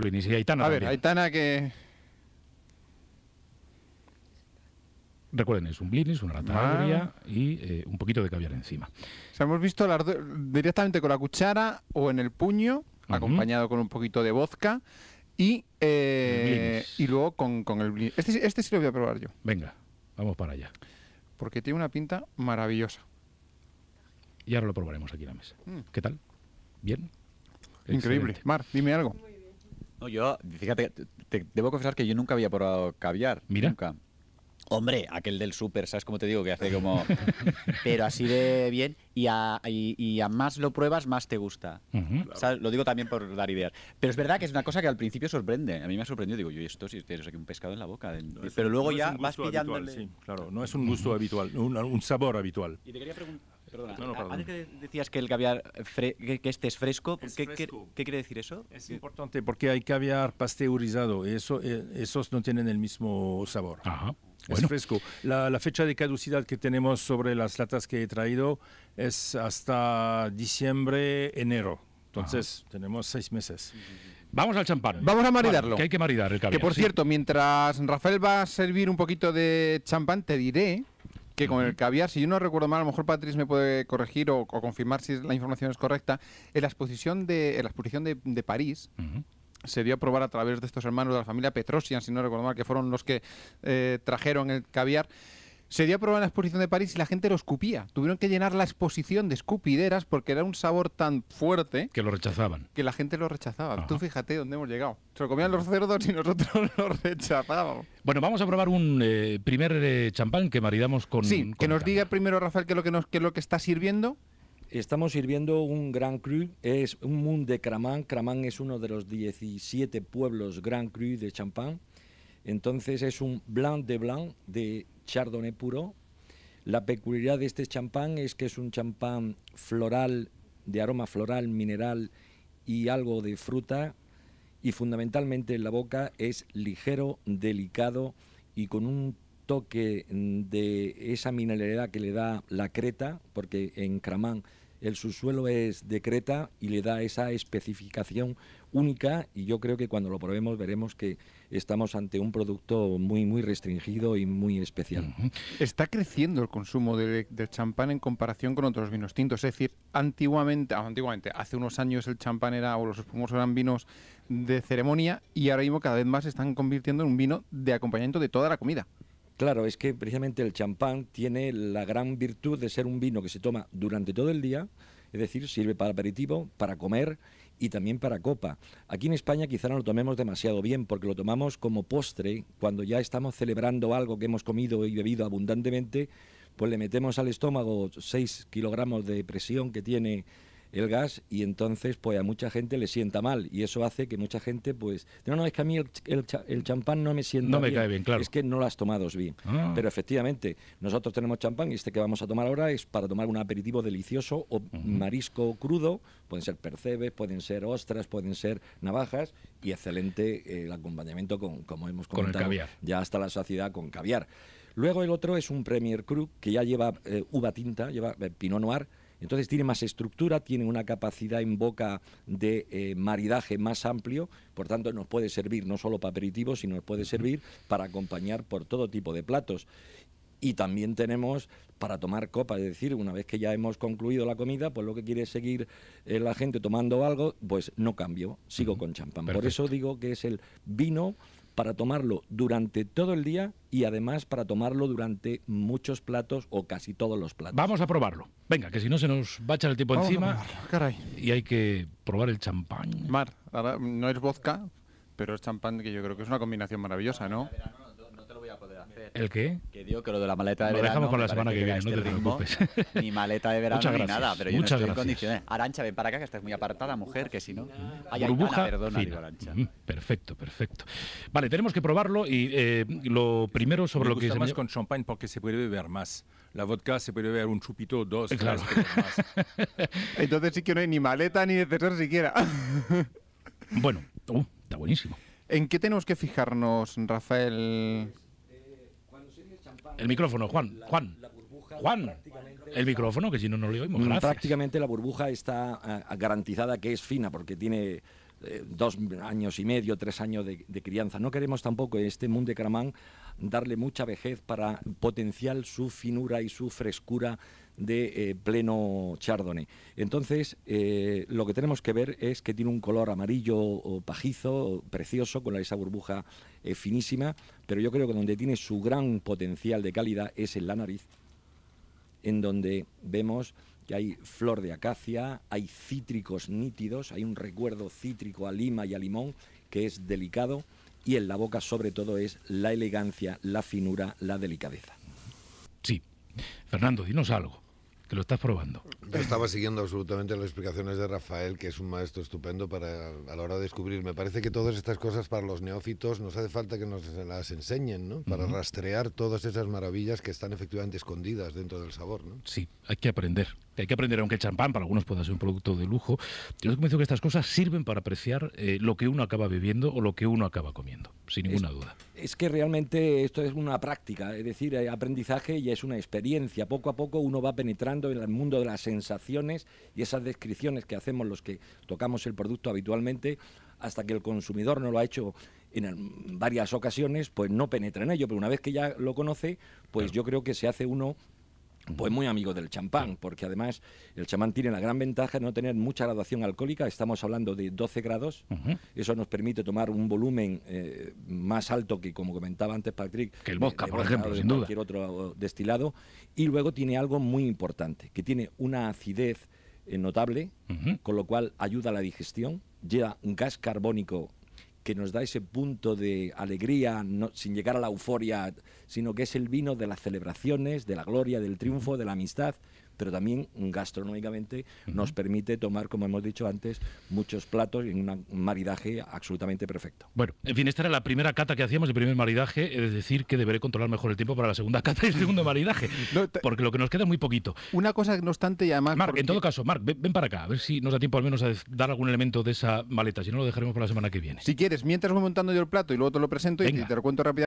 blinis y Aitana. A ver, también. Aitana que... Recuerden, es un blinis, una lata ah. y eh, un poquito de caviar encima. hemos visto directamente con la cuchara o en el puño, acompañado con un poquito de vodka y, eh, luego con, el blinis. Este, este sí lo voy a probar yo. Venga, vamos para allá. Porque tiene una pinta maravillosa. Y ahora lo probaremos aquí en la mesa. Mm. ¿Qué tal? ¿Bien? Increíble. Mar, dime algo. No, yo, fíjate, te, debo confesar que yo nunca había probado caviar. Mira. Nunca. Hombre, aquel del súper, ¿sabes cómo te digo? Que hace como... Pero así de bien. Y a, y, a más lo pruebas, más te gusta. lo digo también por dar ideas. Pero es verdad que es una cosa que al principio sorprende. A mí me ha sorprendido. Digo, yo esto si tienes aquí un pescado en la boca. Pero luego ya vas pillándole... claro, no es un gusto habitual, un, un sabor habitual. Y te quería preguntar... Ah, que decías que el caviar que, este es fresco, ¿qué, quiere decir eso? Es importante porque hay caviar pasteurizado y eso, eh, esos no tienen el mismo sabor. Es fresco. La, fecha de caducidad que tenemos sobre las latas que he traído es hasta diciembre, enero. Entonces, tenemos seis meses. Vamos al champán. Vamos a maridarlo. que hay que maridar el caviar. Que por cierto, mientras Rafael va a servir un poquito de champán, te diré que con el caviar, si yo no recuerdo mal, a lo mejor Patrice me puede corregir o, confirmar si la información es correcta, en la exposición de, la exposición de, París, se dio a probar a través de estos hermanos de la familia Petrosian, si no recuerdo mal, que fueron los que eh, trajeron el caviar. Se dio a probar en la exposición de París y la gente lo escupía. Tuvieron que llenar la exposición de escupideras porque era un sabor tan fuerte. Que lo rechazaban. Que la gente lo rechazaba. Tú fíjate dónde hemos llegado. Se lo comían los cerdos y nosotros lo rechazábamos. Bueno, vamos a probar un eh, primer eh, champán que maridamos con. Sí, que nos diga primero, Rafael, qué es lo que, lo que está sirviendo. Estamos sirviendo un Grand Cru, es un Mund de Cramán. Cramán es uno de los 17 pueblos Grand Cru de Champán entonces es un blanc de blanc de chardonnay puro. La peculiaridad de este champán es que es un champán floral, de aroma floral, mineral y algo de fruta. Y fundamentalmente en la boca es ligero, delicado y con un toque de esa mineralidad que le da la creta, porque en Cramán el subsuelo es de Creta y le da esa especificación única y yo creo que cuando lo probemos veremos que estamos ante un producto muy muy restringido y muy especial. Está creciendo el consumo del champán en comparación con otros vinos tintos, es decir, antiguamente, ah, antiguamente, hace unos años el champán era o los espumos eran vinos de ceremonia y ahora mismo cada vez más se están convirtiendo en un vino de acompañamiento de toda la comida. Claro, es que precisamente el champán tiene la gran virtud de ser un vino que se toma durante todo el día, es decir, sirve para aperitivo, para comer y también para copa. Aquí en España quizá no lo tomemos demasiado bien porque lo tomamos como postre cuando ya estamos celebrando algo que hemos comido y bebido abundantemente, pues le metemos al estómago 6 kilogramos de presión que tiene el gas y entonces pues a mucha gente le sienta mal y eso hace que mucha gente pues no no es que a mí el, champán no me sienta no me cae bien claro es que no lo has tomado bien ah. pero efectivamente nosotros tenemos champán y este que vamos a tomar ahora es para tomar un aperitivo delicioso o marisco crudo pueden ser percebes pueden ser ostras pueden ser navajas y excelente eh, el acompañamiento con como hemos comentado ya hasta la saciedad con caviar luego el otro es un premier cru que ya lleva eh, uva tinta lleva eh, pinot noir entonces tiene más estructura, tiene una capacidad en boca de eh, maridaje más amplio, por tanto nos puede servir no solo para aperitivos, sino nos puede servir para acompañar por todo tipo de platos. Y también tenemos para tomar copa, es decir, una vez que ya hemos concluido la comida, pues lo que quiere seguir eh, la gente tomando algo, pues no cambio, sigo con champán. Por eso digo que es el vino para tomarlo durante todo el día y además para tomarlo durante muchos platos o casi todos los platos. Vamos a probarlo. Venga, que si no se nos va el tipo encima. Y hay que probar el champán. Mar, ahora no es vodka, pero es champán que yo creo que es una combinación maravillosa, ¿no? ¿El qué? Que digo que lo de la maleta de lo verano. dejamos con la semana que, viene, no este te preocupes. Ni maleta de verano ni nada, pero yo no estoy gracias. en condiciones. Arancha, ven para acá, que estás muy apartada, mujer, que si no. Mm. Ay, Burbuja, perdona, digo, Arancha. Mm, perfecto, perfecto. Vale, tenemos que probarlo y eh, lo primero sobre Me lo que. más con champagne porque se puede beber más. La vodka se puede beber un chupito, dos, eh, claro. Entonces sí que no hay ni maleta ni necesario siquiera. bueno, uh, está buenísimo. ¿En qué tenemos que fijarnos, Rafael? El micrófono, Juan. Juan. Juan, el micrófono, que si no, no lo oímos. Prácticamente la burbuja está eh, garantizada que es fina porque tiene eh, dos años y medio, tres años de, crianza. No queremos tampoco en este mundo de Caramán darle mucha vejez para potenciar su finura y su frescura de eh, pleno chardonnay. Entonces, eh, lo que tenemos que ver es que tiene un color amarillo o pajizo, precioso, con esa burbuja finísima, pero yo creo que donde tiene su gran potencial de calidad es en la nariz, en donde vemos que hay flor de acacia, hay cítricos nítidos, hay un recuerdo cítrico a lima y a limón que es delicado y en la boca sobre todo es la elegancia, la finura, la delicadeza. Sí. Fernando, dinos algo que lo estás probando. Yo estaba siguiendo absolutamente las explicaciones de Rafael, que es un maestro estupendo para a la hora de descubrir. Me parece que todas estas cosas para los neófitos nos hace falta que nos las enseñen, ¿no? Para rastrear todas esas maravillas que están efectivamente escondidas dentro del sabor, ¿no? Sí, hay que aprender. Hay que aprender, aunque el champán para algunos pueda ser un producto de lujo. Yo os convencido que estas cosas sirven para apreciar eh, lo que uno acaba bebiendo o lo que uno acaba comiendo, sin ninguna duda. Es que realmente esto es una práctica, es decir, aprendizaje y es una experiencia. Poco a poco uno va penetrando en el mundo de las sensaciones y esas descripciones que hacemos los que tocamos el producto habitualmente, hasta que el consumidor no lo ha hecho en varias ocasiones, pues no penetra en ello, pero una vez que ya lo conoce, pues yo creo que se hace uno pues muy amigo del champán, porque además el champán tiene la gran ventaja de no tener mucha graduación alcohólica, estamos hablando de 12 grados, eso nos permite tomar un volumen eh, más alto que, como comentaba antes Patrick, que el vodka, por ejemplo, cualquier otro destilado, y luego tiene algo muy importante, que tiene una acidez eh, notable, con lo cual ayuda a la digestión, lleva un gas carbónico que nos da ese punto de alegría, sin llegar a la euforia, sino que es el vino de las celebraciones, de la gloria, del triunfo, de la amistad, pero también gastronómicamente nos permite tomar, como hemos dicho antes, muchos platos en un maridaje absolutamente perfecto. Bueno, en fin, esta era la primera cata que hacíamos, el primer maridaje, es decir, que deberé controlar mejor el tiempo para la segunda cata y el segundo maridaje, porque lo que nos queda es muy poquito. Una cosa no obstante y además... Marc, en todo caso, Marc, ven, ven, para acá, a ver si nos da tiempo al menos a dar algún elemento de esa maleta, si no lo dejaremos para la semana que viene. Si quieres mientras voy montando yo el plato y luego te lo presento y te lo cuento rápidamente.